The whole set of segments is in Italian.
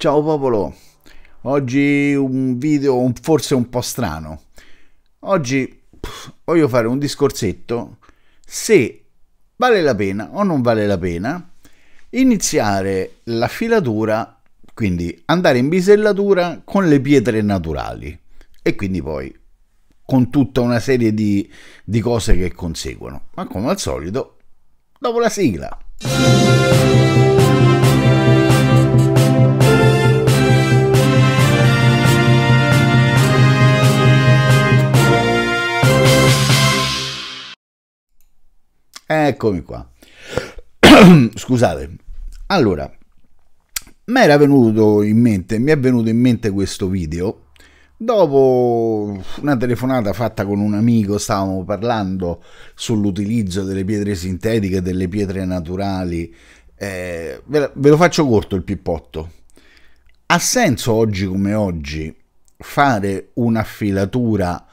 Ciao popolo, oggi un video un, forse un po' strano. Oggi pff, voglio fare un discorsetto se vale la pena o non vale la pena iniziare la filatura, quindi andare in bisellatura con le pietre naturali e quindi poi con tutta una serie di, di cose che conseguono. Ma come al solito, dopo la sigla. Eccomi qua. Scusate. Allora, mi era venuto in mente, mi è venuto in mente questo video dopo una telefonata fatta con un amico, stavamo parlando sull'utilizzo delle pietre sintetiche, delle pietre naturali. Eh, ve lo faccio corto il pippotto. Ha senso oggi come oggi fare una filatura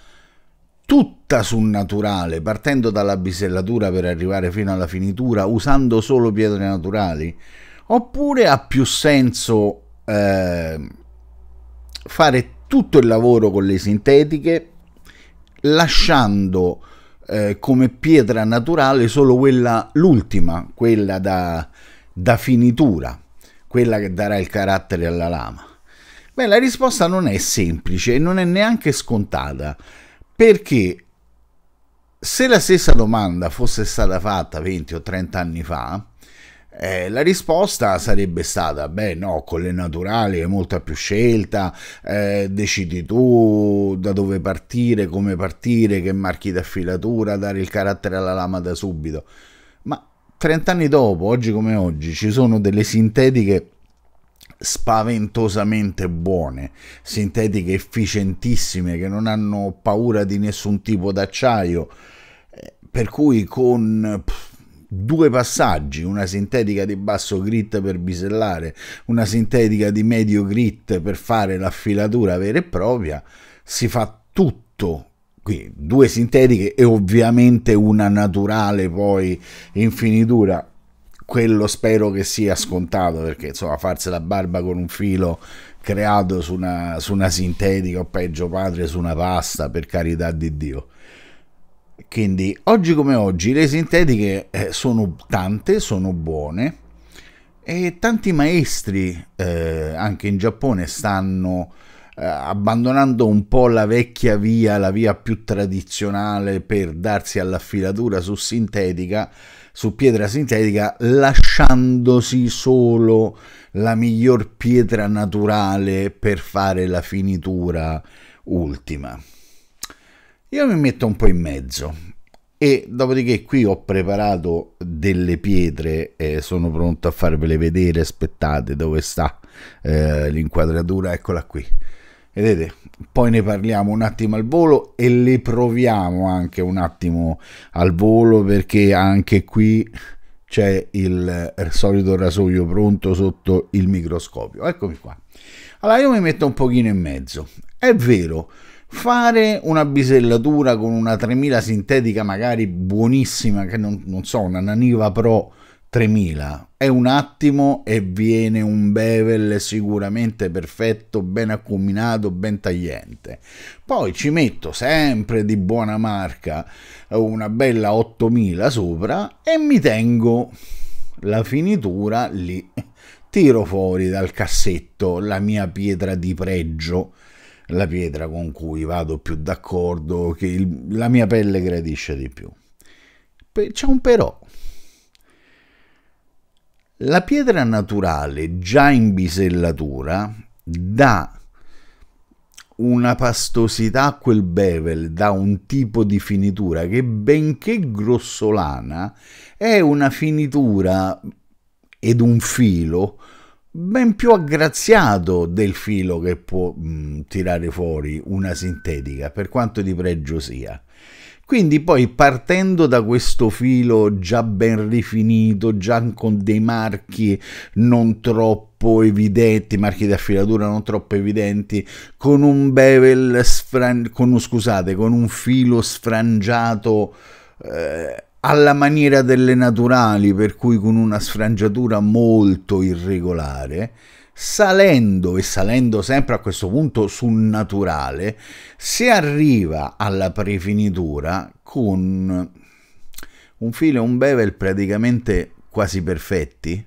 tutta sul naturale, partendo dalla bisellatura per arrivare fino alla finitura, usando solo pietre naturali? Oppure ha più senso eh, fare tutto il lavoro con le sintetiche, lasciando eh, come pietra naturale solo quella, l'ultima, quella da, da finitura, quella che darà il carattere alla lama? Beh, la risposta non è semplice e non è neanche scontata. Perché se la stessa domanda fosse stata fatta 20 o 30 anni fa, eh, la risposta sarebbe stata, beh no, con le naturali hai molta più scelta, eh, decidi tu da dove partire, come partire, che marchi d'affilatura, dare il carattere alla lama da subito. Ma 30 anni dopo, oggi come oggi, ci sono delle sintetiche spaventosamente buone, sintetiche efficientissime che non hanno paura di nessun tipo d'acciaio, eh, per cui con due passaggi, una sintetica di basso grit per bisellare, una sintetica di medio grit per fare l'affilatura vera e propria, si fa tutto. Qui due sintetiche e ovviamente una naturale poi in finitura quello spero che sia scontato perché insomma farsi la barba con un filo creato su una, su una sintetica o peggio padre su una pasta per carità di Dio quindi oggi come oggi le sintetiche eh, sono tante, sono buone e tanti maestri eh, anche in Giappone stanno eh, abbandonando un po' la vecchia via, la via più tradizionale per darsi alla filatura su sintetica su pietra sintetica lasciandosi solo la miglior pietra naturale per fare la finitura ultima. Io mi metto un po' in mezzo e dopodiché qui ho preparato delle pietre e sono pronto a farvele vedere, aspettate dove sta eh, l'inquadratura, eccola qui. Vedete, poi ne parliamo un attimo al volo e le proviamo anche un attimo al volo perché anche qui c'è il solito rasoio pronto sotto il microscopio. Eccomi qua. Allora io mi metto un pochino in mezzo. È vero, fare una bisellatura con una 3000 sintetica magari buonissima, che non, non so, una Naniva Pro 3000. È un attimo e viene un bevel sicuramente perfetto, ben accuminato, ben tagliente. Poi ci metto sempre di buona marca una bella 8000 sopra e mi tengo la finitura lì. Tiro fuori dal cassetto la mia pietra di pregio la pietra con cui vado più d'accordo, che il, la mia pelle gradisce di più. C'è un però, la pietra naturale già in bisellatura dà una pastosità a quel bevel, dà un tipo di finitura che benché grossolana è una finitura ed un filo ben più aggraziato del filo che può mh, mm, tirare fuori una sintetica, per quanto di pregio sia. Quindi poi partendo da questo filo già ben rifinito, già con dei marchi non troppo evidenti, marchi di affilatura non troppo evidenti, con un bevel sfran- con, scusate, con un filo sfrangiato eh, alla maniera delle naturali, per cui con una sfrangiatura molto irregolare, salendo e salendo sempre a questo punto sul naturale, si arriva alla prefinitura con un filo e un bevel praticamente quasi perfetti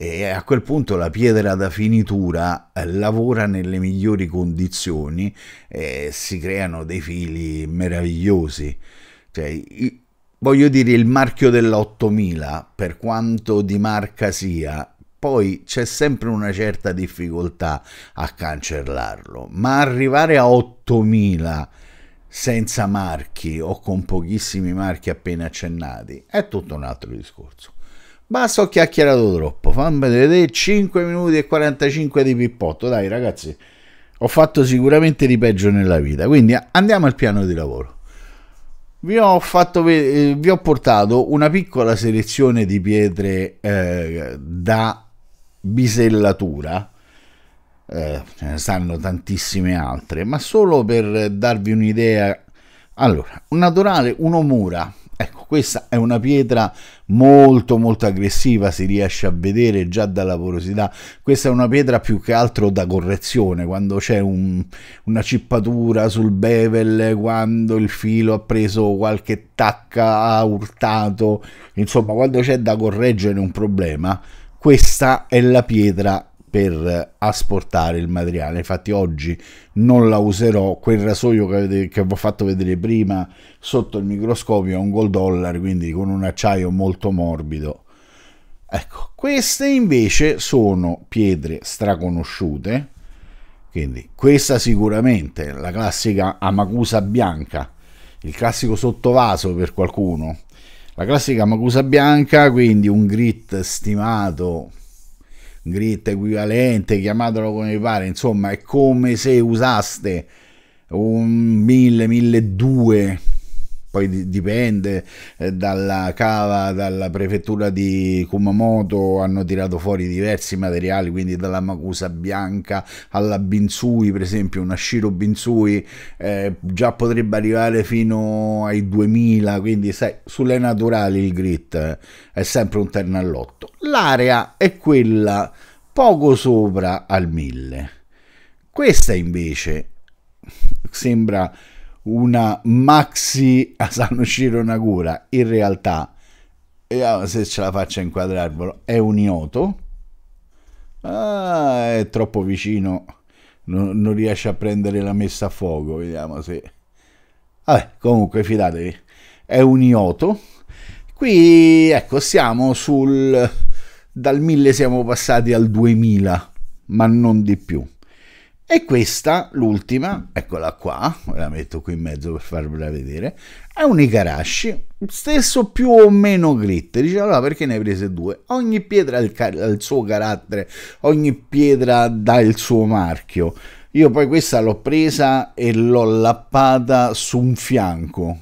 e a quel punto la pietra da finitura eh, lavora nelle migliori condizioni e si creano dei fili meravigliosi. Cioè, voglio dire, il marchio dell'8000, per quanto di marca sia, poi c'è sempre una certa difficoltà a cancellarlo, ma arrivare a 8000 senza marchi o con pochissimi marchi appena accennati è tutto un altro discorso. Basta ho chiacchierato troppo, fammi vedere 5 minuti e 45 di pippotto, dai ragazzi, ho fatto sicuramente di peggio nella vita, quindi andiamo al piano di lavoro. Vi ho, fatto, eh, vi ho portato una piccola selezione di pietre eh, da bisellatura, eh, ce ne stanno tantissime altre, ma solo per darvi un'idea. Allora, un naturale, uno mura, Ecco, questa è una pietra molto molto aggressiva, si riesce a vedere già dalla porosità. Questa è una pietra più che altro da correzione, quando c'è un, una cippatura sul bevel, quando il filo ha preso qualche tacca, ha urtato, insomma, quando c'è da correggere un problema, questa è la pietra per asportare il materiale infatti oggi non la userò quel rasoio che, che vi ho fatto vedere prima sotto il microscopio è un gold dollar quindi con un acciaio molto morbido ecco queste invece sono pietre straconosciute quindi questa sicuramente la classica amacusa bianca il classico sottovaso per qualcuno la classica Macusa bianca, quindi un grit stimato, un grit equivalente, chiamatelo come vi pare, insomma è come se usaste un 1000, 1200 poi dipende eh, dalla cava, dalla prefettura di Kumamoto hanno tirato fuori diversi materiali, quindi dalla Makusa bianca alla Binsui, per esempio una Shiro Binsui eh, già potrebbe arrivare fino ai 2000, quindi sai, sulle naturali il grit è sempre un terno all'otto. L'area è quella poco sopra al 1000. Questa invece sembra una maxi Asanoshiro Nagura, in realtà, vediamo se ce la faccio a inquadrarvelo, è un Ioto, ah, è troppo vicino, non, non riesce a prendere la messa a fuoco, vediamo se... Vabbè, comunque fidatevi, è un Ioto, qui ecco siamo sul dal 1000 siamo passati al 2000 ma non di più e questa, l'ultima, eccola qua, la metto qui in mezzo per farvela vedere, è un Igarashi, stesso più o meno glitter. Dice allora perché ne hai prese due? Ogni pietra ha il, ha il suo carattere, ogni pietra dà il suo marchio. Io poi questa l'ho presa e l'ho lappata su un fianco.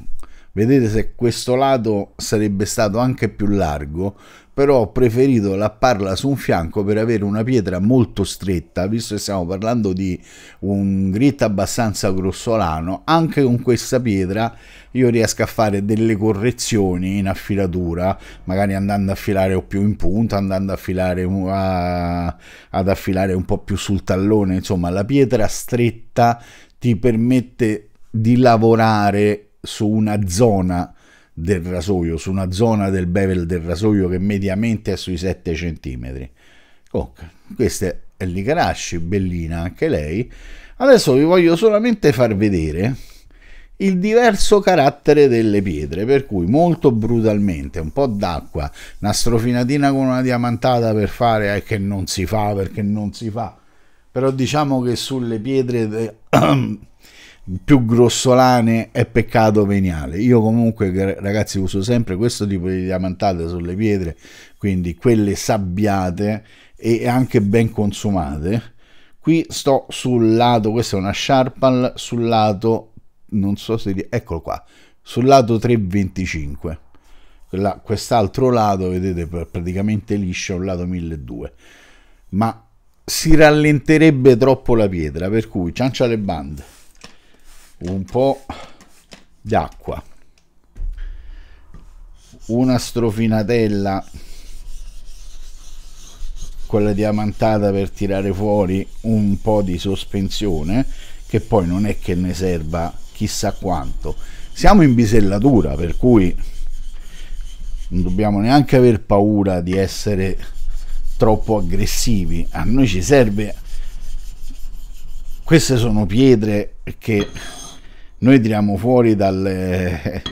Vedete se questo lato sarebbe stato anche più largo, però ho preferito lapparla su un fianco per avere una pietra molto stretta, visto che stiamo parlando di un grit abbastanza grossolano, anche con questa pietra io riesco a fare delle correzioni in affilatura, magari andando a filare o più in punta, andando a filare a, ad affilare un po' più sul tallone, insomma la pietra stretta ti permette di lavorare su una zona del rasoio, su una zona del bevel del rasoio che mediamente è sui 7 cm. Oh, questa è Licarashi, bellina anche lei. Adesso vi voglio solamente far vedere il diverso carattere delle pietre, per cui molto brutalmente, un po' d'acqua, una strofinatina con una diamantata per fare, è eh, che non si fa perché non si fa, però diciamo che sulle pietre... De... più grossolane è peccato veniale. Io comunque, ragazzi, uso sempre questo tipo di diamantate sulle pietre, quindi quelle sabbiate e anche ben consumate. Qui sto sul lato, questa è una Sharpal, sul lato, non so se... eccolo qua, sul lato 325. Quest'altro lato, vedete, praticamente liscio, un lato 1200. Ma si rallenterebbe troppo la pietra, per cui ciancia le bande un po' d'acqua, una strofinatella, quella diamantata per tirare fuori un po' di sospensione, che poi non è che ne serva chissà quanto. Siamo in bisellatura, per cui non dobbiamo neanche aver paura di essere troppo aggressivi. A noi ci serve... Queste sono pietre che noi tiriamo fuori dalle,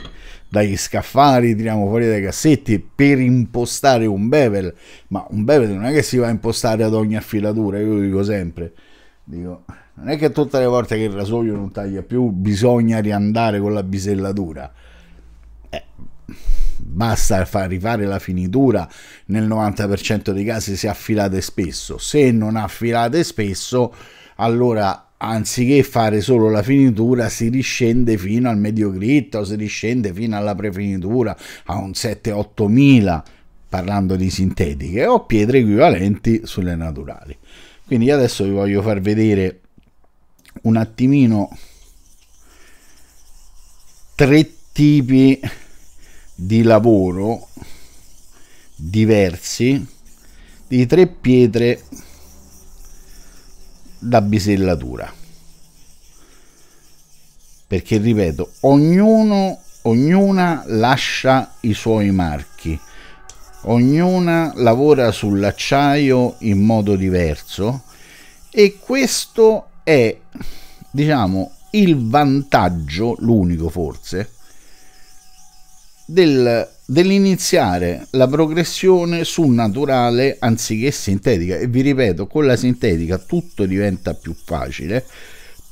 dagli scaffali, tiriamo fuori dai cassetti per impostare un bevel, ma un bevel non è che si va a impostare ad ogni affilatura, io lo dico sempre, dico, non è che tutte le volte che il rasoio non taglia più bisogna riandare con la bisellatura, eh, basta far rifare la finitura, nel 90% dei casi se affilate spesso, se non affilate spesso allora anziché fare solo la finitura si riscende fino al medio grid o si riscende fino alla prefinitura a un 7-8 mila parlando di sintetiche o pietre equivalenti sulle naturali quindi adesso vi voglio far vedere un attimino tre tipi di lavoro diversi di tre pietre la bisellatura. Perché, ripeto, ognuno, ognuna lascia i suoi marchi, ognuna lavora sull'acciaio in modo diverso e questo è, diciamo, il vantaggio, l'unico forse, del dell'iniziare la progressione su naturale anziché sintetica e vi ripeto con la sintetica tutto diventa più facile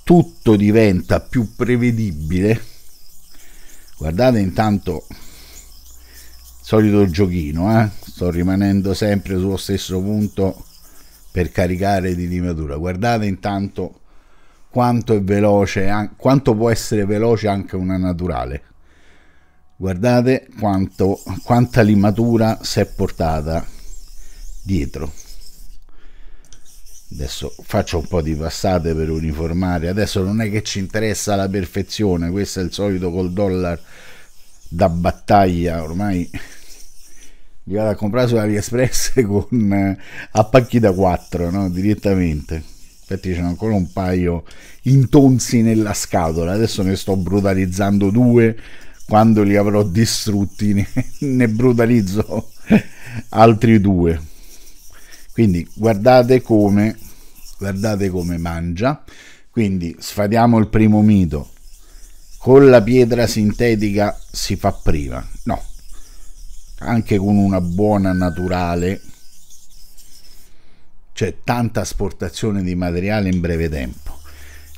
tutto diventa più prevedibile guardate intanto solito giochino eh? sto rimanendo sempre sullo stesso punto per caricare di limatura guardate intanto quanto è veloce quanto può essere veloce anche una naturale guardate quanto, quanta limatura si è portata dietro adesso faccio un po' di passate per uniformare adesso non è che ci interessa la perfezione questo è il solito col dollar da battaglia ormai li vado a comprare su AliExpress con eh, a pacchi da 4 no? direttamente infatti c'è ancora un paio intonsi nella scatola adesso ne sto brutalizzando due quando li avrò distrutti ne, brutalizzo altri due quindi guardate come guardate come mangia quindi sfadiamo il primo mito con la pietra sintetica si fa prima no anche con una buona naturale c'è tanta asportazione di materiale in breve tempo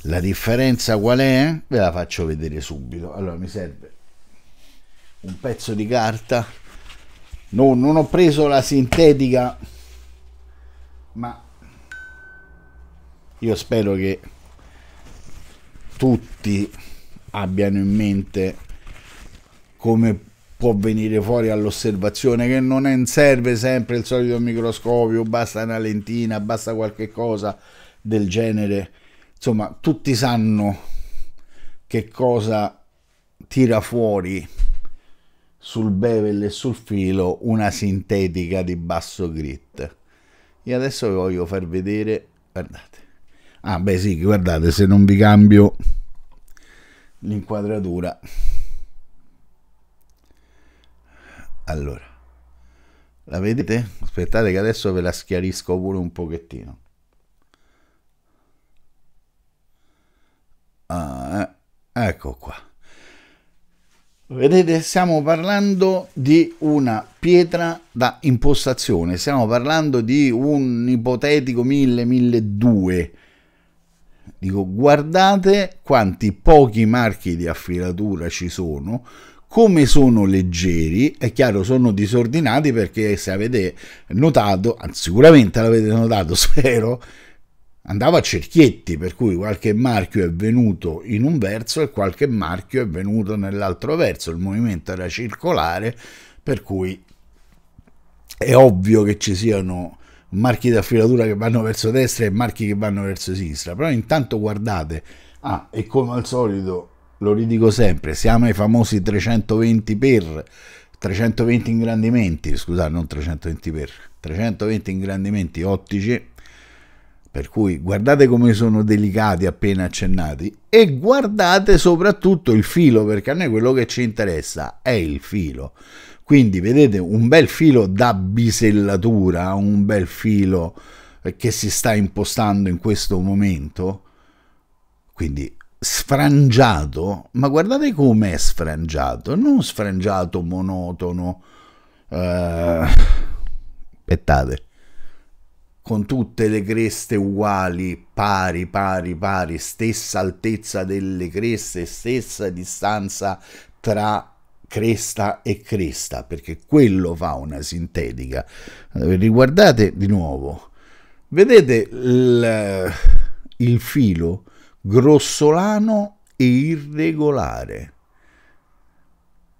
la differenza qual è? ve la faccio vedere subito allora mi serve un pezzo di carta no non ho preso la sintetica ma io spero che tutti abbiano in mente come può venire fuori all'osservazione che non serve sempre il solito microscopio basta una lentina basta qualche cosa del genere insomma tutti sanno che cosa tira fuori sul bevel e sul filo una sintetica di basso grit. E adesso vi voglio far vedere, guardate. Ah beh sì, guardate, se non vi cambio l'inquadratura. Allora, la vedete? Aspettate che adesso ve la schiarisco pure un pochettino. Ah, eh, ecco qua. Vedete, stiamo parlando di una pietra da impostazione, stiamo parlando di un ipotetico 1000-1200. Dico, guardate quanti pochi marchi di affilatura ci sono, come sono leggeri, è chiaro sono disordinati perché se avete notato, sicuramente l'avete notato spero, andava a cerchietti, per cui qualche marchio è venuto in un verso e qualche marchio è venuto nell'altro verso, il movimento era circolare, per cui è ovvio che ci siano marchi di affilatura che vanno verso destra e marchi che vanno verso sinistra, però intanto guardate, ah, e come al solito lo ridico sempre, siamo ai famosi 320 per 320 ingrandimenti, scusate, non 320 per 320 ingrandimenti ottici per cui guardate come sono delicati appena accennati e guardate soprattutto il filo perché a noi quello che ci interessa è il filo. Quindi vedete un bel filo da bisellatura, un bel filo che si sta impostando in questo momento, quindi sfrangiato, ma guardate com'è sfrangiato, non sfrangiato monotono. Uh, eh, aspettate con tutte le creste uguali, pari, pari, pari, stessa altezza delle creste, stessa distanza tra cresta e cresta, perché quello fa una sintetica. Eh, riguardate di nuovo, vedete il, il filo grossolano e irregolare.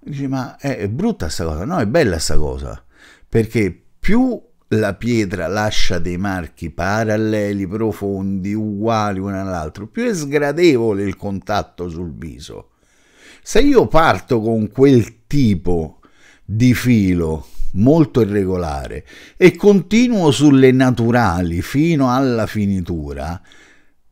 Dice, ma è, è brutta sta cosa? No, è bella sta cosa, perché più la pietra lascia dei marchi paralleli, profondi, uguali uno all'altro, più è sgradevole il contatto sul viso. Se io parto con quel tipo di filo molto irregolare e continuo sulle naturali fino alla finitura,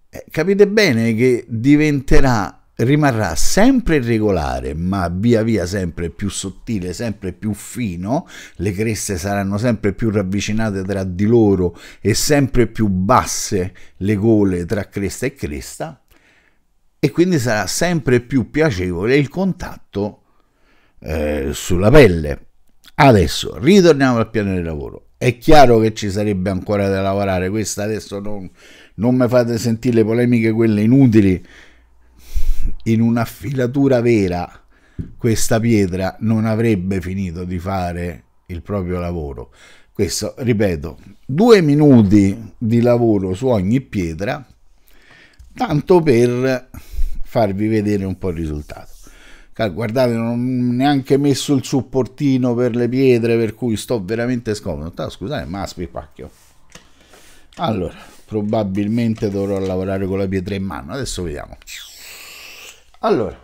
eh, capite bene che diventerà rimarrà sempre regolare ma via via sempre più sottile sempre più fino le creste saranno sempre più ravvicinate tra di loro e sempre più basse le gole tra cresta e cresta e quindi sarà sempre più piacevole il contatto eh, sulla pelle adesso ritorniamo al piano di lavoro è chiaro che ci sarebbe ancora da lavorare questa adesso non, non mi fate sentire le polemiche quelle inutili in un'affilatura vera questa pietra non avrebbe finito di fare il proprio lavoro. Questo, ripeto, due minuti di lavoro su ogni pietra, tanto per farvi vedere un po' il risultato. Guardate, non ho neanche messo il supportino per le pietre, per cui sto veramente scomodo. Ah, scusate, ma spipacchio. Allora, probabilmente dovrò lavorare con la pietra in mano. Adesso vediamo. Allora,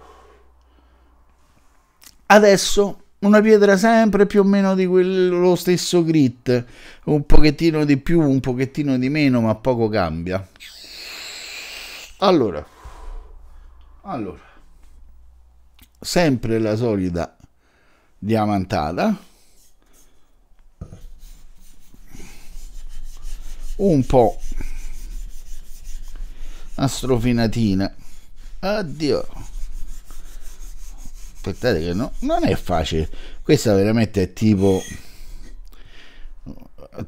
adesso una pietra sempre più o meno di quello stesso grit, un pochettino di più, un pochettino di meno, ma poco cambia. Allora, allora, sempre la solita diamantata, un po' astrofinatina, addio aspettate che no, non è facile questa veramente è tipo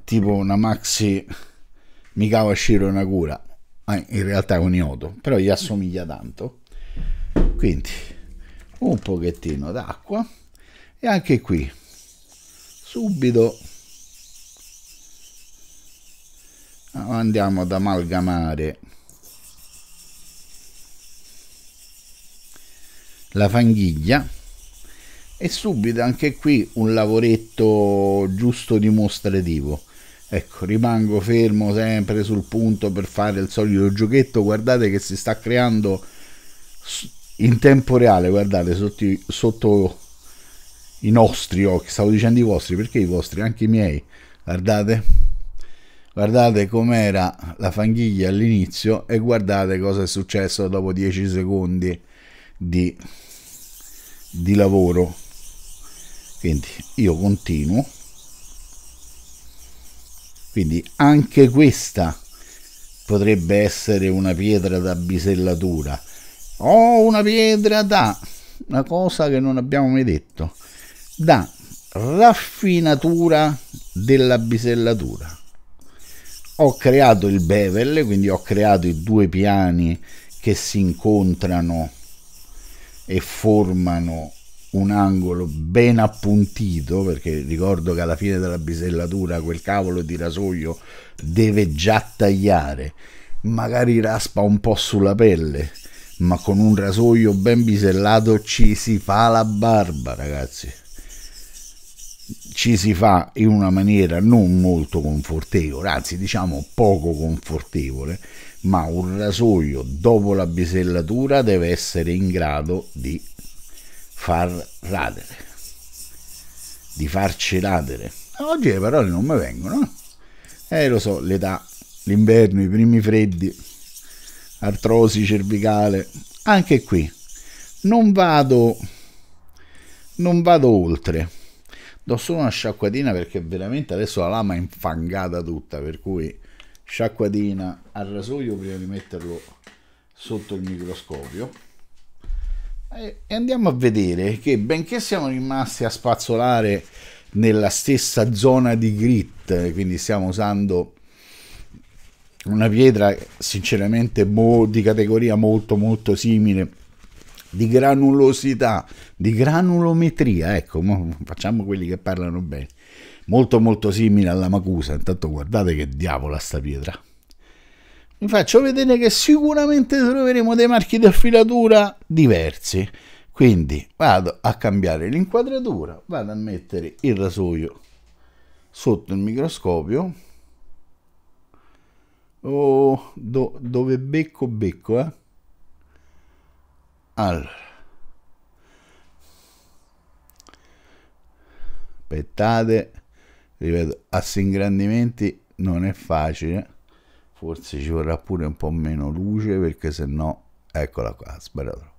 tipo una maxi Mikawa Shiro Nakura in realtà è un iodo però gli assomiglia tanto quindi un pochettino d'acqua e anche qui subito andiamo ad amalgamare la fanghiglia e subito anche qui un lavoretto giusto dimostrativo ecco rimango fermo sempre sul punto per fare il solito giochetto guardate che si sta creando in tempo reale guardate sotto, sotto i nostri occhi stavo dicendo i vostri perché i vostri anche i miei guardate guardate com'era la fanghiglia all'inizio e guardate cosa è successo dopo 10 secondi di, di lavoro quindi io continuo quindi anche questa potrebbe essere una pietra da bisellatura o oh, una pietra da una cosa che non abbiamo mai detto da raffinatura della bisellatura ho creato il bevel quindi ho creato i due piani che si incontrano e formano un angolo ben appuntito, perché ricordo che alla fine della bisellatura quel cavolo di rasoio deve già tagliare, magari raspa un po' sulla pelle, ma con un rasoio ben bisellato ci si fa la barba, ragazzi. Ci si fa in una maniera non molto confortevole, anzi diciamo poco confortevole, ma un rasoio dopo la bisellatura deve essere in grado di far radere, di farci radere. Oggi le parole non mi vengono. Eh? eh, lo so, l'età, l'inverno, i primi freddi, artrosi cervicale, anche qui. Non vado, non vado oltre. Do solo una sciacquatina perché veramente adesso la lama è infangata tutta, per cui sciacquadina al rasoio prima di metterlo sotto il microscopio e andiamo a vedere che benché siamo rimasti a spazzolare nella stessa zona di grit quindi stiamo usando una pietra sinceramente di categoria molto molto simile di granulosità di granulometria ecco facciamo quelli che parlano bene molto molto simile alla Macusa, intanto guardate che diavola sta pietra. Vi faccio vedere che sicuramente troveremo dei marchi di affilatura diversi, quindi vado a cambiare l'inquadratura, vado a mettere il rasoio sotto il microscopio, oh, do, dove becco becco, eh? Allora, aspettate ripeto, a ingrandimenti non è facile, forse ci vorrà pure un po' meno luce perché se no, eccola qua, sbagliato.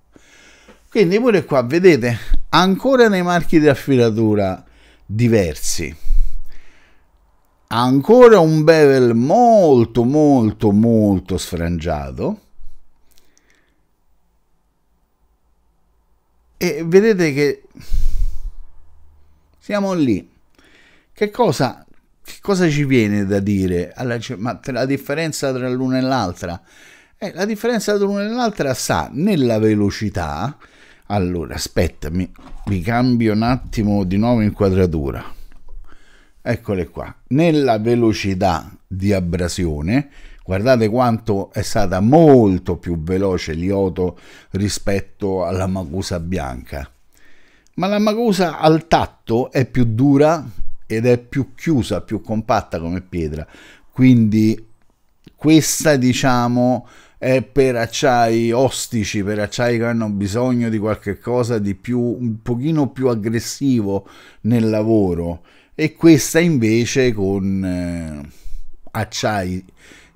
Quindi pure qua vedete, ancora nei marchi di affilatura diversi, ancora un bevel molto molto molto sfrangiato, e vedete che siamo lì che cosa, che cosa ci viene da dire? Allora, ma la differenza tra l'una e l'altra? Eh, la differenza tra l'una e l'altra sta nella velocità. Allora, aspettami, vi cambio un attimo di nuovo inquadratura. Eccole qua. Nella velocità di abrasione, guardate quanto è stata molto più veloce l'ioto rispetto alla macusa bianca. Ma la macusa al tatto è più dura ed è più chiusa, più compatta come pietra. Quindi questa diciamo è per acciai ostici, per acciai che hanno bisogno di qualche cosa di più, un pochino più aggressivo nel lavoro e questa invece con eh, acciai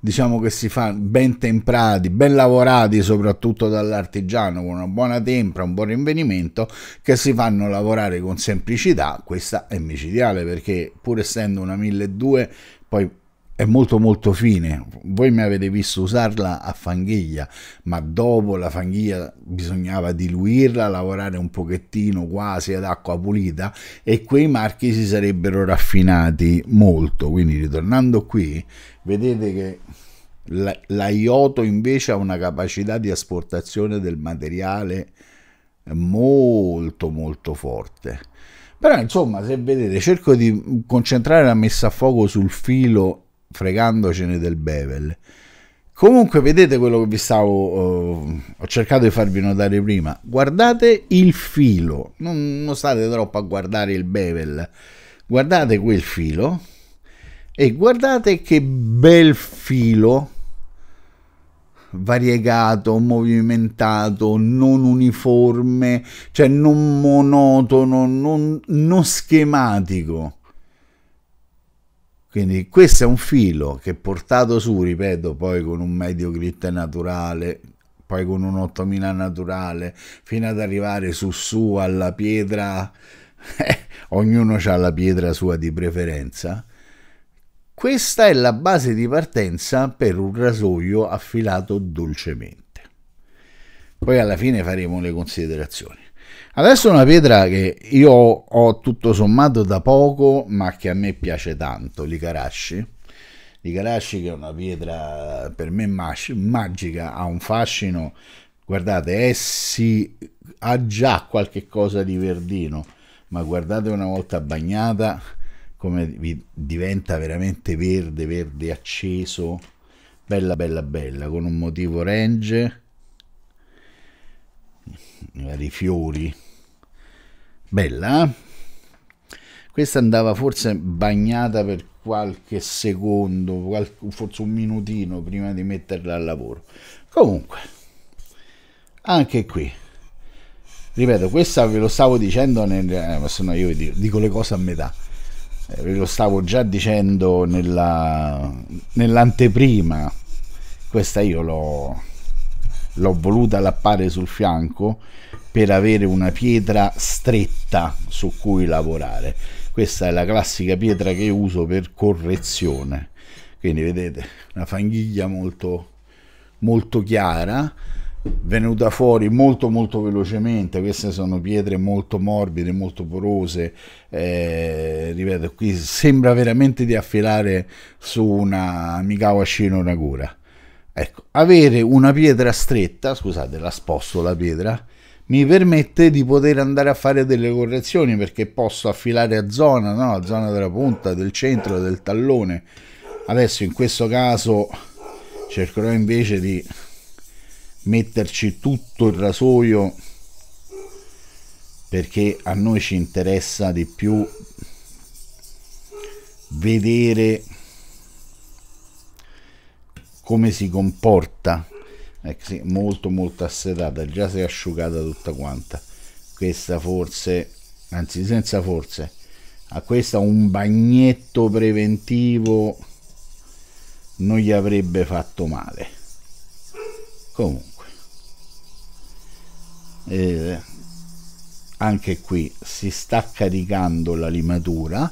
diciamo che si fa ben temprati, ben lavorati soprattutto dall'artigiano con una buona tempra, un buon rinvenimento che si fanno lavorare con semplicità, questa è micidiale perché pur essendo una 1200 poi è molto molto fine. Voi mi avete visto usarla a fanghiglia, ma dopo la fanghiglia bisognava diluirla, lavorare un pochettino quasi ad acqua pulita e quei marchi si sarebbero raffinati molto. Quindi ritornando qui, vedete che la, Ioto invece ha una capacità di asportazione del materiale molto molto forte però insomma se vedete cerco di concentrare la messa a fuoco sul filo fregandocene del bevel. Comunque vedete quello che vi stavo oh, ho cercato di farvi notare prima. Guardate il filo, non, non, state troppo a guardare il bevel. Guardate quel filo e guardate che bel filo variegato, movimentato, non uniforme, cioè non monotono, non, non schematico quindi questo è un filo che portato su, ripeto, poi con un medio grit naturale, poi con un 8000 naturale, fino ad arrivare su su alla pietra, eh, ognuno ha la pietra sua di preferenza. Questa è la base di partenza per un rasoio affilato dolcemente. Poi alla fine faremo le considerazioni. Adesso una pietra che io ho tutto sommato da poco, ma che a me piace tanto, l'Icarashi. L'Icarashi che è una pietra per me magica, ha un fascino, guardate, è eh ha già qualche cosa di verdino, ma guardate una volta bagnata come diventa veramente verde, verde acceso, bella bella bella, con un motivo range i vari fiori. Bella, eh? Questa andava forse bagnata per qualche secondo, forse un minutino prima di metterla al lavoro. Comunque, anche qui, ripeto, questa ve lo stavo dicendo, nel, eh, ma se no io dico le cose a metà eh, ve lo stavo già dicendo nella, nell'anteprima, questa io l'ho, l'ho voluta lappare sul fianco per avere una pietra stretta su cui lavorare questa è la classica pietra che uso per correzione quindi vedete una fanghiglia molto molto chiara venuta fuori molto molto velocemente queste sono pietre molto morbide molto porose eh, ripeto qui sembra veramente di affilare su una Mikawa Shino Nagura Ecco, avere una pietra stretta, scusate, la sposto la pietra, mi permette di poter andare a fare delle correzioni perché posso affilare a zona, no? a zona della punta, del centro, del tallone. Adesso in questo caso cercherò invece di metterci tutto il rasoio perché a noi ci interessa di più vedere come si comporta ecco, sì, molto molto assetata già si è asciugata tutta quanta questa forse anzi senza forse a questa un bagnetto preventivo non gli avrebbe fatto male comunque eh, anche qui si sta caricando la limatura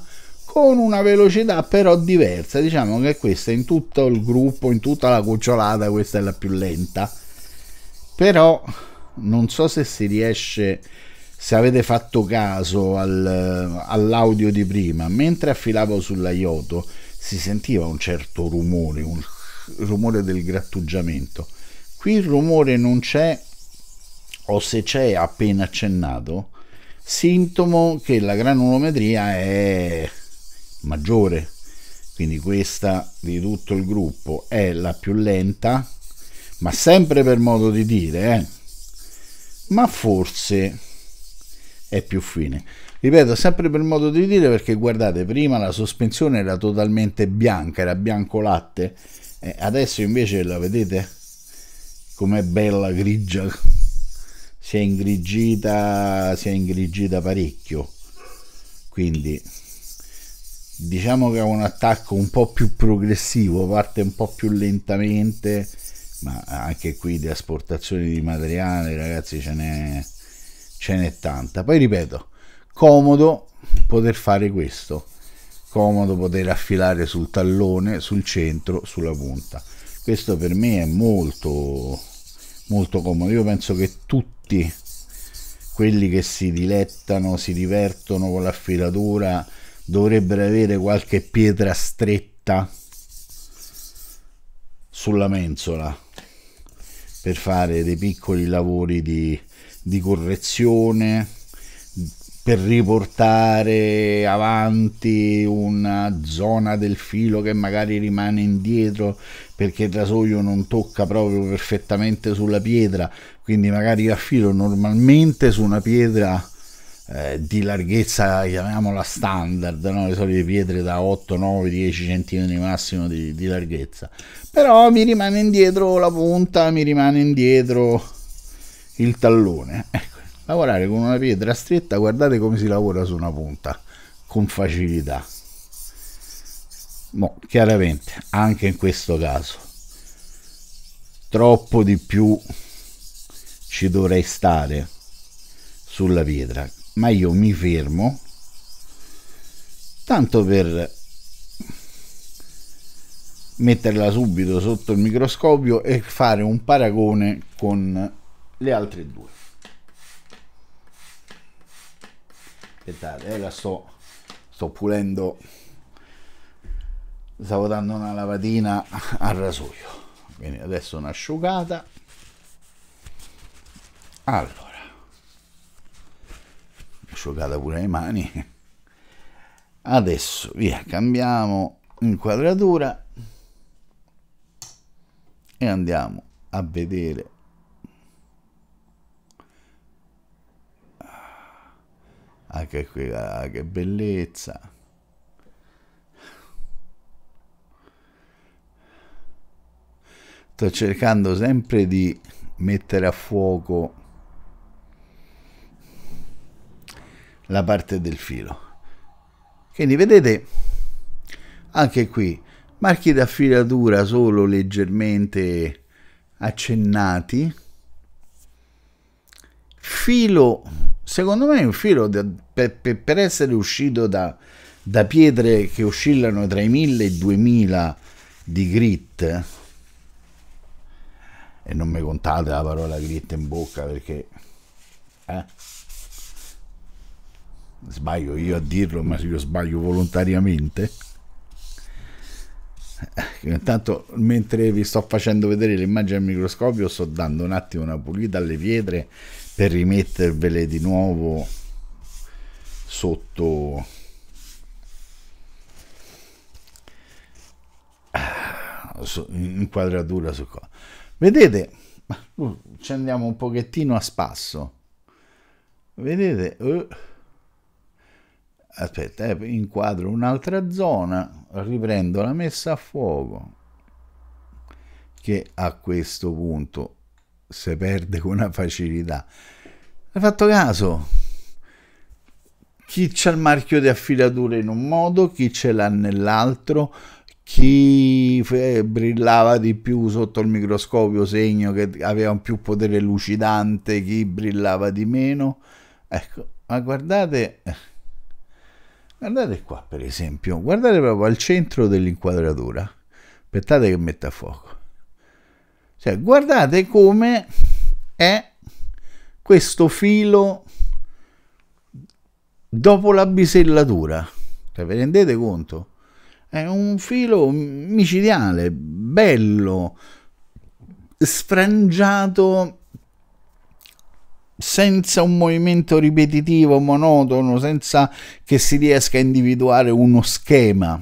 con una velocità però diversa diciamo che questa in tutto il gruppo in tutta la cucciolata questa è la più lenta però non so se si riesce se avete fatto caso al, all'audio di prima mentre affilavo sulla Ioto si sentiva un certo rumore un rumore del grattugiamento qui il rumore non c'è o se c'è appena accennato sintomo che la granulometria è maggiore quindi questa di tutto il gruppo è la più lenta ma sempre per modo di dire eh? ma forse è più fine ripeto sempre per modo di dire perché guardate prima la sospensione era totalmente bianca era bianco latte e adesso invece la vedete com'è bella grigia si è ingrigita si è ingrigita parecchio quindi diciamo che ha un attacco un po' più progressivo, parte un po' più lentamente, ma anche qui di asportazione di materiale, ragazzi, ce n'è, ce n'è tanta. Poi ripeto, comodo poter fare questo, comodo poter affilare sul tallone, sul centro, sulla punta. Questo per me è molto, molto comodo. Io penso che tutti quelli che si dilettano, si divertono con l'affilatura, dovrebbero avere qualche pietra stretta sulla mensola per fare dei piccoli lavori di, di correzione per riportare avanti una zona del filo che magari rimane indietro perché il rasoio non tocca proprio perfettamente sulla pietra quindi magari io affilo normalmente su una pietra eh, di larghezza, chiamiamola standard, no? le solite pietre da 8, 9, 10 cm massimo di, di larghezza. Però mi rimane indietro la punta, mi rimane indietro il tallone. Ecco, lavorare con una pietra stretta, guardate come si lavora su una punta, con facilità. No, chiaramente, anche in questo caso, troppo di più ci dovrei stare sulla pietra ma io mi fermo tanto per metterla subito sotto il microscopio e fare un paragone con le altre due aspettate eh, la sto sto pulendo stavo dando una lavatina al rasoio quindi adesso un'asciugata allora asciugata pure le mani adesso via cambiamo inquadratura e andiamo a vedere ah, che, ah, che bellezza sto cercando sempre di mettere a fuoco la parte del filo. Quindi vedete, anche qui, marchi da filatura solo leggermente accennati. Filo, secondo me è un filo da, per, per, essere uscito da, da pietre che oscillano tra i 1000 e i 2000 di grit, e non mi contate la parola grit in bocca perché eh? sbaglio io a dirlo, ma io sbaglio volontariamente. Eh, intanto, mentre vi sto facendo vedere l'immagine al microscopio, sto dando un attimo una pulita alle pietre per rimettervele di nuovo sotto ah, inquadratura su qua. Vedete, uh, ci andiamo un pochettino a spasso. Vedete? Uh aspetta, eh, inquadro un'altra zona, riprendo la messa a fuoco, che a questo punto si perde con una facilità. Hai fatto caso? Chi c'ha il marchio di affilatura in un modo, chi ce l'ha nell'altro, chi eh, brillava di più sotto il microscopio segno che aveva un più potere lucidante, chi brillava di meno. Ecco, ma guardate eh, Guardate qua per esempio, guardate proprio al centro dell'inquadratura. Aspettate che metta a fuoco. Cioè, guardate come è questo filo dopo la bisellatura. Cioè, vi rendete conto? È un filo micidiale, bello, sfrangiato senza un movimento ripetitivo, monotono, senza che si riesca a individuare uno schema.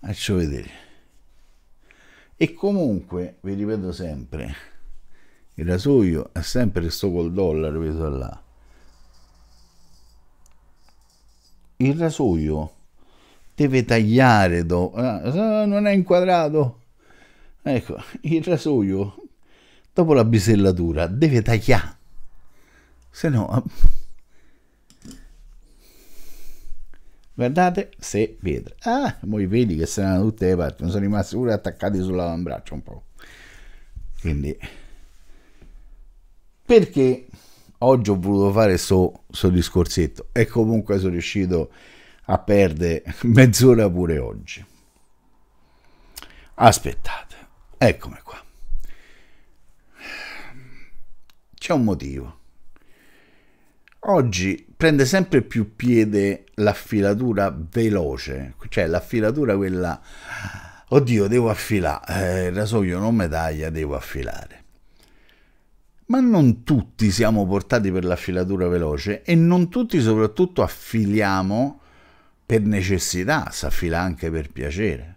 Faccio vedere. E comunque, vi ripeto sempre, il rasoio è sempre sto col dollaro, vedo là. Il rasoio deve tagliare, do... ah, non è inquadrato. Ecco, il rasoio dopo la bisellatura deve tagliare se no ah, guardate se vedra ah voi vedi che se ne hanno tutte le parti non sono rimasti pure attaccati sull'avambraccio un po' quindi perché oggi ho voluto fare sto, sto discorsetto e comunque sono riuscito a perdere mezz'ora pure oggi aspettate eccomi qua C'è un motivo. Oggi prende sempre più piede l'affilatura veloce, cioè l'affilatura quella, oddio devo affilare, eh, il rasoio non medaglia, devo affilare. Ma non tutti siamo portati per l'affilatura veloce e non tutti soprattutto affiliamo per necessità, si affila anche per piacere.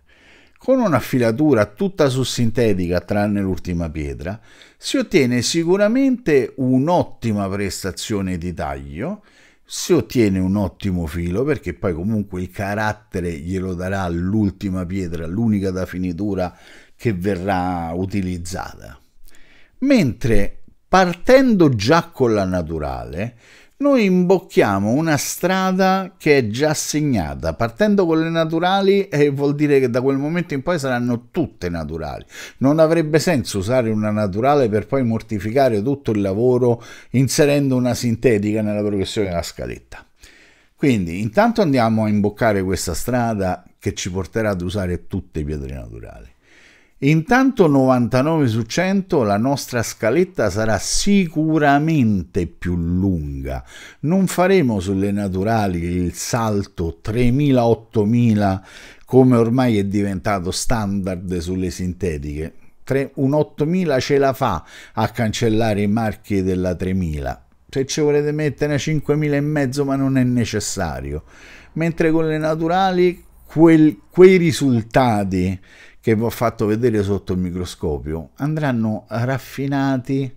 Con una filatura tutta su sintetica tranne l'ultima pietra si ottiene sicuramente un'ottima prestazione di taglio, si ottiene un ottimo filo perché poi comunque il carattere glielo darà l'ultima pietra, l'unica da finitura che verrà utilizzata. Mentre partendo già con la naturale noi imbocchiamo una strada che è già segnata. Partendo con le naturali eh, vuol dire che da quel momento in poi saranno tutte naturali. Non avrebbe senso usare una naturale per poi mortificare tutto il lavoro inserendo una sintetica nella progressione della scaletta. Quindi intanto andiamo a imboccare questa strada che ci porterà ad usare tutte le pietre naturali. Intanto 99 su 100 la nostra scaletta sarà sicuramente più lunga. Non faremo sulle naturali il salto 3000-8000 come ormai è diventato standard sulle sintetiche. Un 8000 ce la fa a cancellare i marchi della 3000. Se ci volete mettere 5000 e mezzo ma non è necessario. Mentre con le naturali quel, quei risultati che vi ho fatto vedere sotto il microscopio andranno raffinati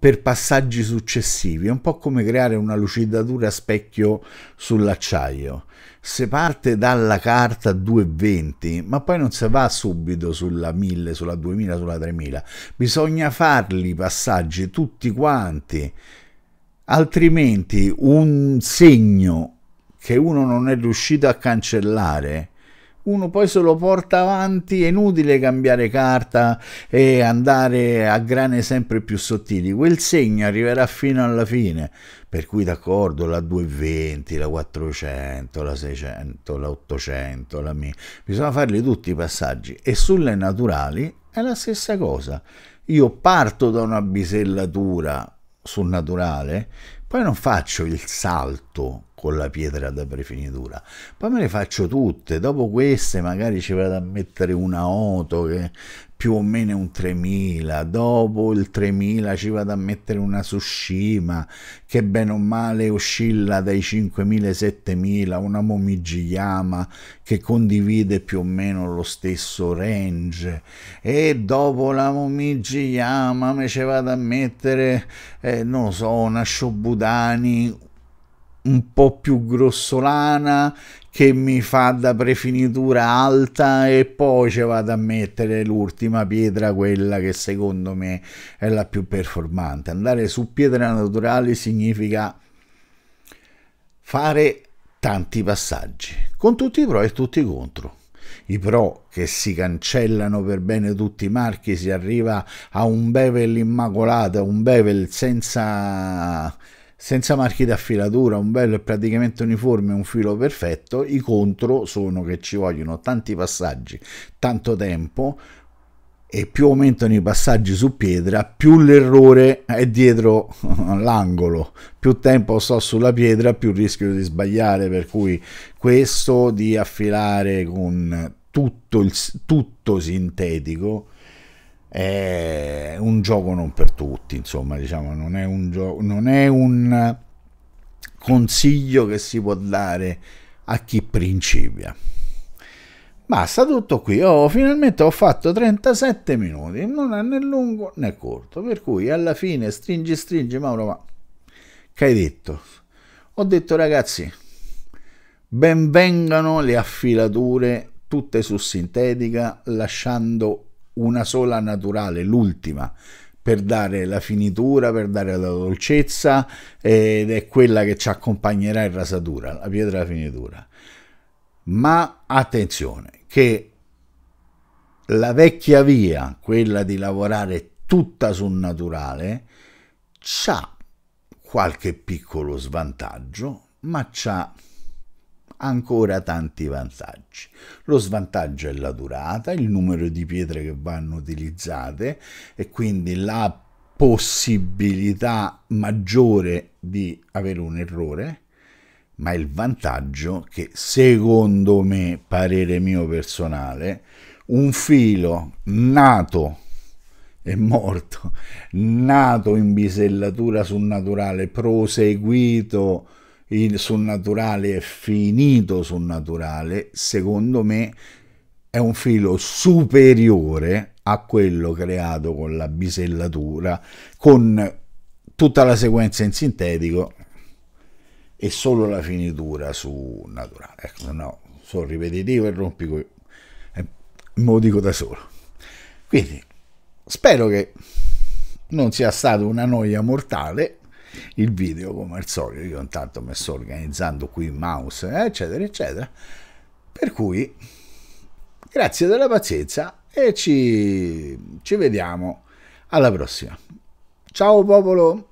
per passaggi successivi, è un po' come creare una lucidatura a specchio sull'acciaio. Se parte dalla carta 220, ma poi non si va subito sulla 1000, sulla 2000, sulla 3000, bisogna farli i passaggi tutti quanti, altrimenti un segno che uno non è riuscito a cancellare uno poi se lo porta avanti, è inutile cambiare carta e andare a grane sempre più sottili, quel segno arriverà fino alla fine, per cui d'accordo la 220, la 400, la 600, la 800, la 1000, bisogna farli tutti i passaggi e sulle naturali è la stessa cosa, io parto da una bisellatura sul naturale, poi non faccio il salto con la pietra da prefinitura. Poi me le faccio tutte, dopo queste magari ci vado a mettere una auto che più o meno è un 3000, dopo il 3000 ci vado a mettere una Tsushima che bene o male oscilla dai 5000 7000, una Momijiyama che condivide più o meno lo stesso range e dopo la Momijiyama me ci vado a mettere eh, non so, una Shobudani un po' più grossolana che mi fa da prefinitura alta e poi ci vado a mettere l'ultima pietra, quella che secondo me è la più performante. Andare su pietre naturali significa fare tanti passaggi, con tutti i pro e tutti i contro i pro che si cancellano per bene tutti i marchi, si arriva a un bevel immacolato, un bevel senza senza marchi di affilatura, un bello e praticamente uniforme, un filo perfetto, i contro sono che ci vogliono tanti passaggi, tanto tempo e più aumentano i passaggi su pietra, più l'errore è dietro l'angolo, più tempo sto sulla pietra, più rischio di sbagliare, per cui questo di affilare con tutto, il, tutto sintetico è un gioco non per tutti, insomma, diciamo, non è un, gioco, non è un consiglio che si può dare a chi principia. Basta tutto qui, ho, finalmente ho fatto 37 minuti, non è né lungo né corto, per cui alla fine stringi stringi Mauro, ma che hai detto? Ho detto ragazzi, benvengano le affilature tutte su sintetica, lasciando una sola naturale, l'ultima, per dare la finitura, per dare la dolcezza ed è quella che ci accompagnerà in rasatura, la pietra della finitura. Ma attenzione, che la vecchia via, quella di lavorare tutta sul naturale, ha qualche piccolo svantaggio, ma c'ha ancora tanti vantaggi. Lo svantaggio è la durata, il numero di pietre che vanno utilizzate e quindi la possibilità maggiore di avere un errore, ma il vantaggio che secondo me, parere mio personale, un filo nato è morto, nato in bisellatura sul naturale, proseguito il surnaturale finito surnaturale, secondo me è un filo superiore a quello creato con la bisellatura, con tutta la sequenza in sintetico e solo la finitura su naturale. Ecco, no, sono ripetitivo e rompico, eh, me lo dico da solo. Quindi spero che non sia stata una noia mortale il video come al solito, io intanto mi sto organizzando qui in mouse, eccetera, eccetera. Per cui, grazie della pazienza e ci, ci vediamo alla prossima. Ciao popolo!